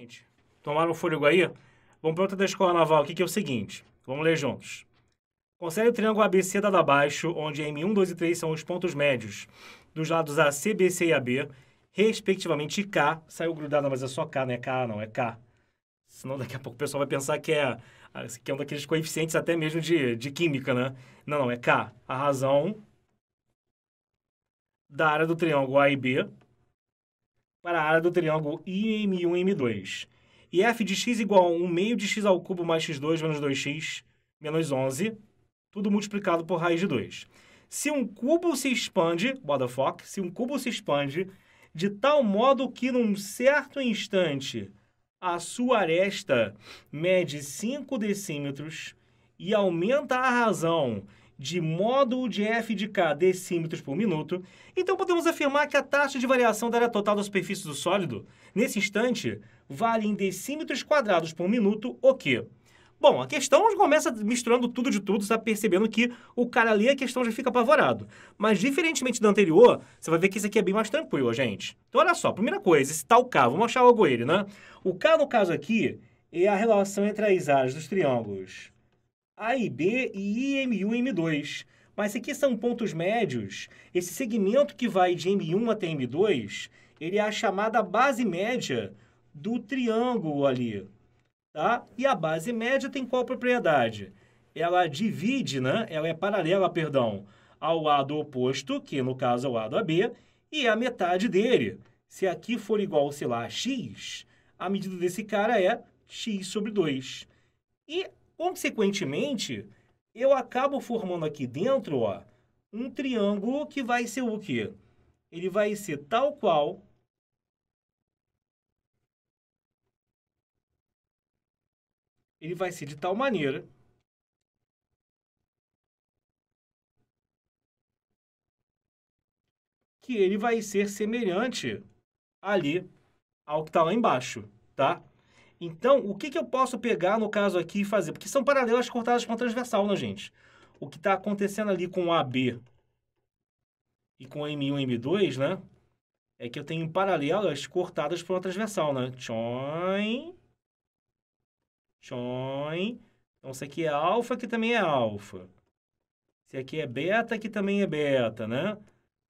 Exatamente. Tomaram o fôlego aí? Vamos para outra da escola naval aqui, que é o seguinte. Vamos ler juntos. Considere o triângulo ABC dado abaixo, onde M1, 2 e 3 são os pontos médios dos lados AC, BC e AB, respectivamente K. Saiu grudado, mas é só K, não é K, não, é K. Senão daqui a pouco o pessoal vai pensar que é, ah, que é um daqueles coeficientes até mesmo de, de química, né? Não, não, é K. A razão da área do triângulo A e B para a área do triângulo IM1 e M2. E f de x igual a 1 meio de x ao cubo mais x2 menos 2x menos 11, tudo multiplicado por raiz de 2. Se um cubo se expande, fuck, se um cubo se expande de tal modo que num certo instante a sua aresta mede 5 decímetros e aumenta a razão de módulo de f de k decímetros por minuto, então podemos afirmar que a taxa de variação da área total da superfície do sólido, nesse instante, vale em decímetros quadrados por minuto o quê? Bom, a questão começa misturando tudo de tudo, você está percebendo que o cara ali a questão já fica apavorado. Mas, diferentemente do anterior, você vai ver que isso aqui é bem mais tranquilo, gente. Então, olha só, primeira coisa, esse tal K, vamos achar logo ele, né? O K, no caso aqui, é a relação entre as áreas dos triângulos a e B e M2. Mas aqui são pontos médios. Esse segmento que vai de M1 até M2, ele é a chamada base média do triângulo ali. Tá? E a base média tem qual propriedade? Ela divide, né? ela é paralela, perdão, ao lado oposto, que no caso é o lado AB, e é a metade dele. Se aqui for igual, sei lá, a x, a medida desse cara é x sobre 2. E Consequentemente, eu acabo formando aqui dentro, ó, um triângulo que vai ser o quê? Ele vai ser tal qual ele vai ser de tal maneira que ele vai ser semelhante ali ao que está lá embaixo, tá? Então, o que, que eu posso pegar no caso aqui e fazer? Porque são paralelas cortadas com a transversal, né, gente? O que está acontecendo ali com o AB e com M1 e M2, né? É que eu tenho paralelas cortadas por uma transversal, né? Tchoin. Tchoin. Então, isso aqui é alfa, que também é alfa. isso aqui é beta, que também é beta, né?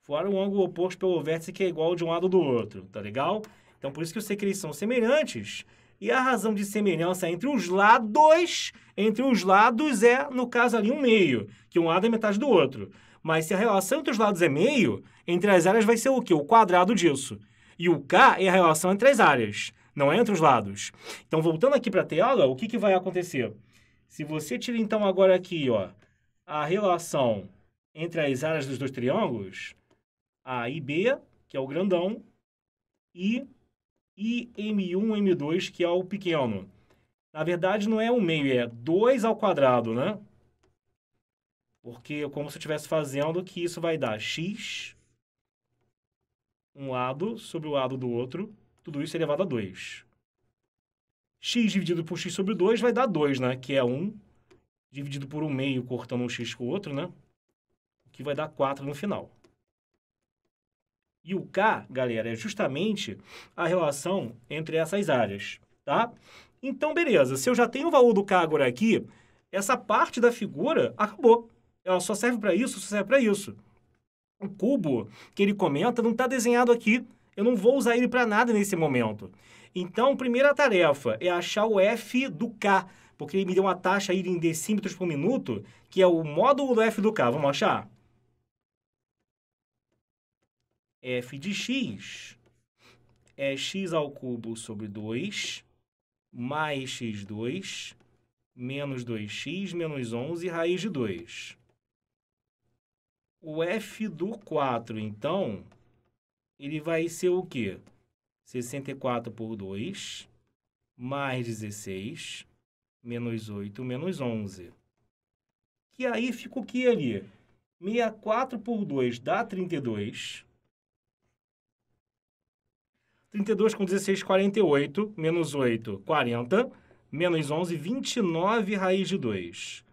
Fora o ângulo oposto pelo vértice, que é igual de um lado do outro, tá legal? Então, por isso que eu sei que eles são semelhantes e a razão de semelhança entre os lados, entre os lados é, no caso ali, um meio, que um lado é metade do outro. Mas se a relação entre os lados é meio, entre as áreas vai ser o quê? O quadrado disso. E o K é a relação entre as áreas, não é entre os lados. Então, voltando aqui para a tela, o que, que vai acontecer? Se você tira, então, agora aqui, ó, a relação entre as áreas dos dois triângulos, A e B, que é o grandão, e e M1, M2, que é o pequeno. Na verdade, não é um meio, é 2 ao quadrado, né? Porque é como se eu estivesse fazendo que isso vai dar x, um lado sobre o lado do outro, tudo isso é elevado a 2. x dividido por x sobre 2 vai dar 2, né? Que é 1 dividido por 1 meio, cortando um x com o outro, né? Que vai dar 4 no final. E o K, galera, é justamente a relação entre essas áreas, tá? Então, beleza, se eu já tenho o valor do K agora aqui, essa parte da figura acabou. Ela só serve para isso, só serve para isso. O cubo que ele comenta não está desenhado aqui. Eu não vou usar ele para nada nesse momento. Então, primeira tarefa é achar o F do K, porque ele me deu uma taxa aí em decímetros por minuto, que é o módulo do F do K. Vamos achar? f de x é x ao cubo sobre 2 mais x2 menos 2x menos 11 raiz de 2. O f do 4, então, ele vai ser o quê? 64 por 2 mais 16 menos 8 menos 11. Que aí fica o que ali? 64 por 2 dá 32 32 com 16, 48. Menos 8, 40. Menos 11, 29 raiz de 2.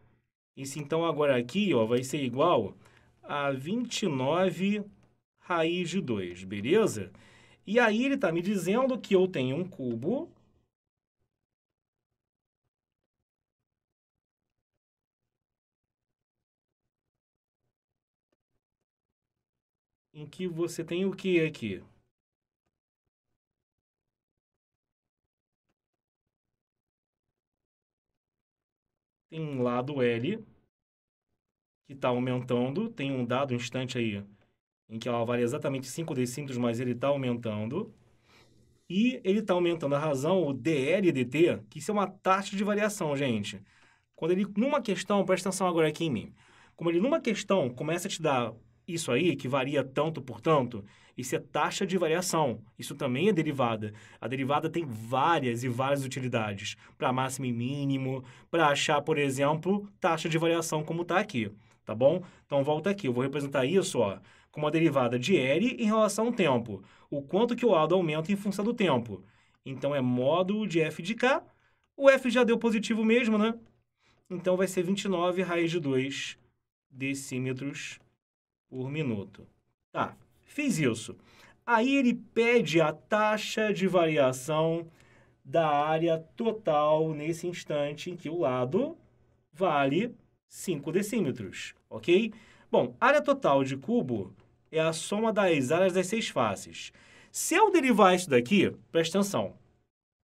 Isso então agora aqui ó, vai ser igual a 29 raiz de 2, beleza? E aí ele está me dizendo que eu tenho um cubo em que você tem o que aqui? tem um lado L que está aumentando, tem um dado instante aí em que ela vale exatamente 5 decímetros, mas ele está aumentando. E ele está aumentando a razão, o DLDT, que isso é uma taxa de variação, gente. Quando ele, numa questão, presta atenção agora aqui em mim, como ele numa questão começa a te dar isso aí, que varia tanto por tanto, isso é taxa de variação. Isso também é derivada. A derivada tem várias e várias utilidades. Para máximo e mínimo, para achar, por exemplo, taxa de variação como está aqui. Tá bom? Então volta aqui. Eu vou representar isso ó, com a derivada de L em relação ao tempo. O quanto que o lado aumenta em função do tempo. Então é módulo de f de k. O f já deu positivo mesmo, né? Então vai ser 29 raiz de 2 decímetros por minuto. Tá, fiz isso. Aí ele pede a taxa de variação da área total nesse instante em que o lado vale 5 decímetros, ok? Bom, área total de cubo é a soma das áreas das seis faces. Se eu derivar isso daqui, presta atenção,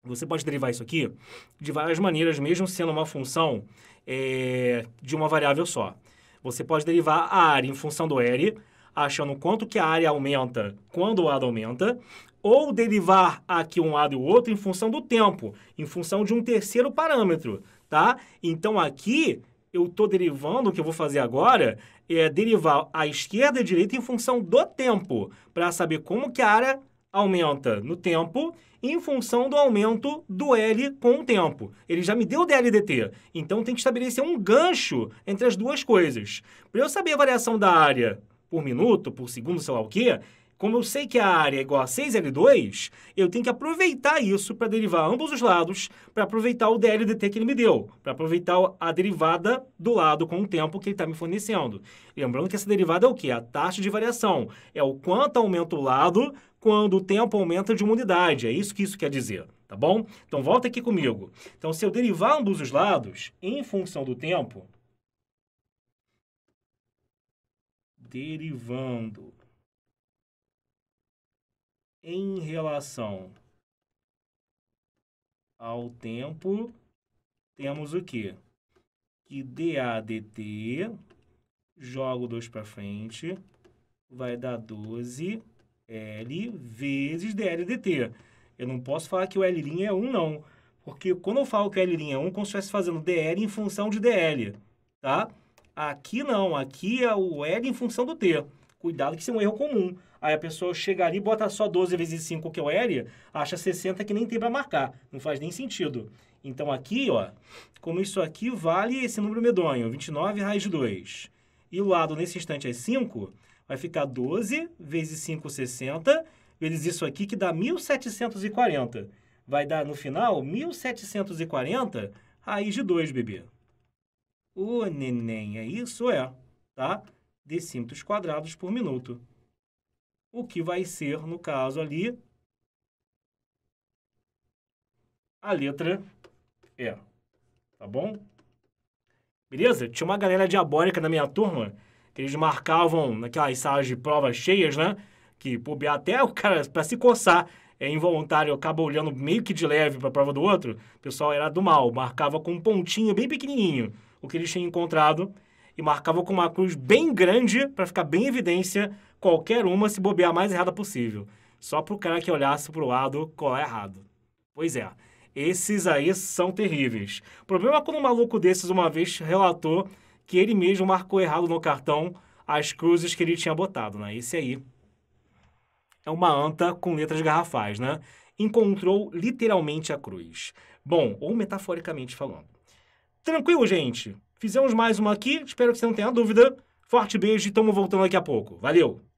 você pode derivar isso aqui de várias maneiras, mesmo sendo uma função é, de uma variável só. Você pode derivar a área em função do R, achando quanto que a área aumenta quando o lado aumenta, ou derivar aqui um lado e o outro em função do tempo, em função de um terceiro parâmetro, tá? Então aqui eu estou derivando, o que eu vou fazer agora é derivar a esquerda e a direita em função do tempo, para saber como que a área aumenta no tempo em função do aumento do L com o tempo. Ele já me deu dLdt, então tem que estabelecer um gancho entre as duas coisas. Para eu saber a variação da área por minuto, por segundo, sei lá o quê, como eu sei que a área é igual a 6L2, eu tenho que aproveitar isso para derivar ambos os lados, para aproveitar o dLdt que ele me deu, para aproveitar a derivada do lado com o tempo que ele está me fornecendo. Lembrando que essa derivada é o quê? A taxa de variação. É o quanto aumenta o lado quando o tempo aumenta de uma unidade. É isso que isso quer dizer, tá bom? Então volta aqui comigo. Então se eu derivar ambos os lados em função do tempo, derivando em relação ao tempo, temos o quê? Que dA dt, jogo 2 para frente, vai dar 12 L vezes DL DT. Eu não posso falar que o L' é 1, não. Porque quando eu falo que o L' é 1, é como se estivesse fazendo DL em função de DL, tá? Aqui não, aqui é o L em função do T. Cuidado que isso é um erro comum. Aí a pessoa chega ali, e bota só 12 vezes 5, que é o L, acha 60 que nem tem para marcar. Não faz nem sentido. Então aqui, ó, como isso aqui vale esse número medonho, 29 raiz de 2, e o lado nesse instante é 5, Vai ficar 12 vezes 5, 60, vezes isso aqui que dá 1.740. Vai dar, no final, 1.740 raiz de 2, bebê. Ô, neném, é isso? É, tá? Decímetros quadrados por minuto. O que vai ser, no caso ali, a letra E. Tá bom? Beleza? Tinha uma galera diabólica na minha turma que eles marcavam naquelas salas de provas cheias, né? Que bobear até o cara, para se coçar, é involuntário, acaba olhando meio que de leve para a prova do outro. O pessoal era do mal, marcava com um pontinho bem pequenininho o que eles tinham encontrado e marcava com uma cruz bem grande para ficar bem evidência qualquer uma se bobear mais errada possível. Só para o cara que olhasse para o lado colar errado. Pois é, esses aí são terríveis. O problema é quando um maluco desses uma vez relatou que ele mesmo marcou errado no cartão as cruzes que ele tinha botado, né? Esse aí é uma anta com letras garrafais, né? Encontrou literalmente a cruz. Bom, ou metaforicamente falando. Tranquilo, gente? Fizemos mais uma aqui, espero que você não tenha dúvida. Forte beijo e tamo voltando daqui a pouco. Valeu!